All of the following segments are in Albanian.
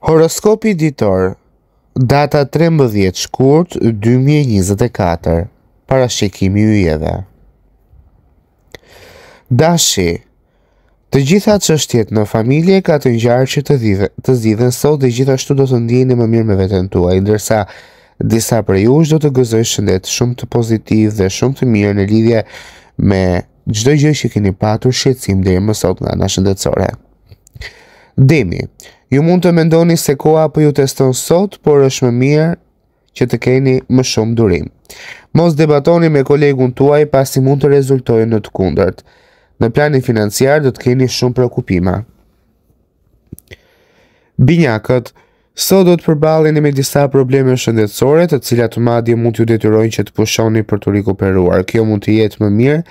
Horoskopi ditor, data 13 shkurt, 2024, para shikimi Dashi, të gjitha që është jetë në familje, ka të njërë që të zidhen sot, dhe gjitha do të ndjeni më mirë me vetën tua, ndërsa disa për ju është do të gëzoj shëndet shumë të pozitiv dhe shumë të mirë në lidhje me gjithë gjë që keni patur shqecim dhe e mësot nga nashëndetësore. shëndetësore. Demi, ju mund të mendoni se koha për ju teston sot, por është më mirë që të keni më shumë durim. Mos debatoni me kolegun tuaj pasi mund të rezultojë në të kundërt. Në planin financiar do të keni shumë shqetësime. Binjakët, sot do të përballeni me disa probleme shëndetësore, të cilat madje mund t'ju detyrojnë që të pushoni për të rikuperuar. Kjo mund të jetë më mirë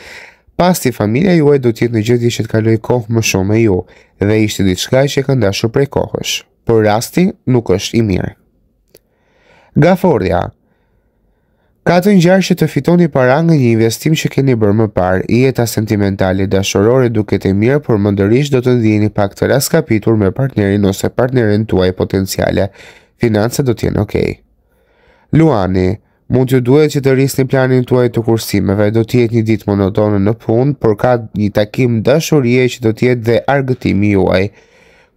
pasti familja juaj do tjetë në gjithë që të kaloj kohë më shumë e ju, dhe ishte diçka që e këndashur prej kohësh, por rasti nuk është i mirë. Gafordja Ka të njërë që të fitoni para nga një investim që keni bërë më parë, i ta sentimentali dashorore duke të mirë, por më ndërish do të ndjeni pak të ras kapitur me partnerin ose partnerin tuaj potenciale, finanse do t'jenë okej. Okay. Luani Mund të duhet që të rrisni planin të uaj të kursimeve, do tjetë një ditë monotonë në punë, por ka një takim dëshurje që do tjetë dhe argëtimi uaj.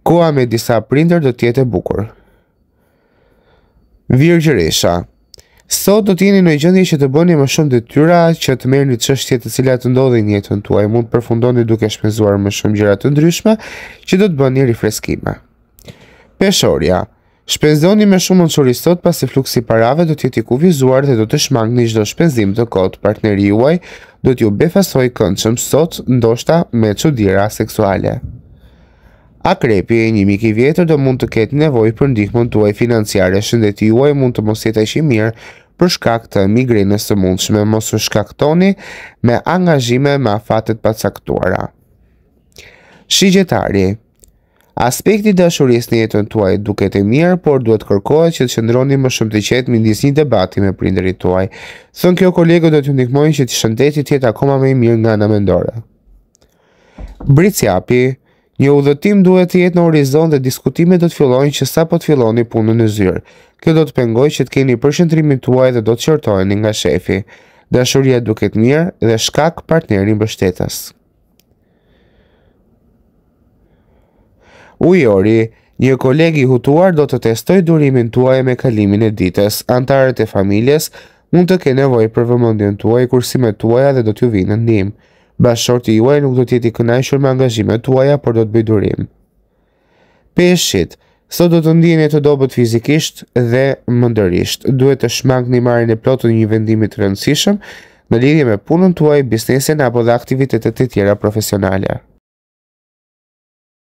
Koa me disa prinder do tjetë e bukur. Virgjëresha Sot do tjeni në gjendje që të bëni më shumë dhe tyra që të merë një të shështje të cilat të ndodhe një të tuaj, mund të përfundoni duke shpenzuar më shumë gjërat të ndryshme që do të bëni një rifreskime. Peshorja Shpenzoni me shumë në qëri sot pasi fluksi parave do t'jeti ku vizuar dhe do të shmang një gjdo shpenzim të kotë partneri uaj, do t'ju befasoj këndëshëm sot ndoshta me qudira seksuale. Akrepi e një miki vjetër do mund të ketë nevoj për ndihmën të uaj financiare, shëndeti uaj mund të mos jetë ishi mirë për shkak të migrinës të mundshme mos u shkaktoni me angazhime me afatet pacaktuara. Shigjetari Shigjetari Aspekti dashuris në jetën tuaj duket e mirë, por duhet kërkohet që të qëndroni më shumë të qetë midis një debati me prindërit tuaj. Thënë kjo kolego do t'ju ndihmojnë që të shëndetit jetë akoma më i mirë nga ana mendore. Brici api, një udhëtim duhet të jetë në orizon dhe diskutimet do të fillojnë që sapo të filloni punën në zyrë. Kjo do të pengoj që të keni përshëndrimin tuaj dhe do të qërtojnë nga shefi. Dashuria duket mirë dhe shkak partnerin bështetas. ujori, një kolegi hutuar do të testoj durimin tuaj me kalimin e ditës. Antarët e familjes mund të ke nevoj për vëmëndin tuaj, kursime tuaja dhe do t'ju vinë në ndim. Bashorti juaj nuk do t'jeti kënajshur me angazhime tuaja, por do t'bëj durim. Peshit, sot do të ndjeni të dobët fizikisht dhe mëndërisht. Duhet të shmang një marrën e plotën një vendimit rëndësishëm në lidhje me punën tuaj, biznesin apo dhe aktivitetet e tjera profesionale.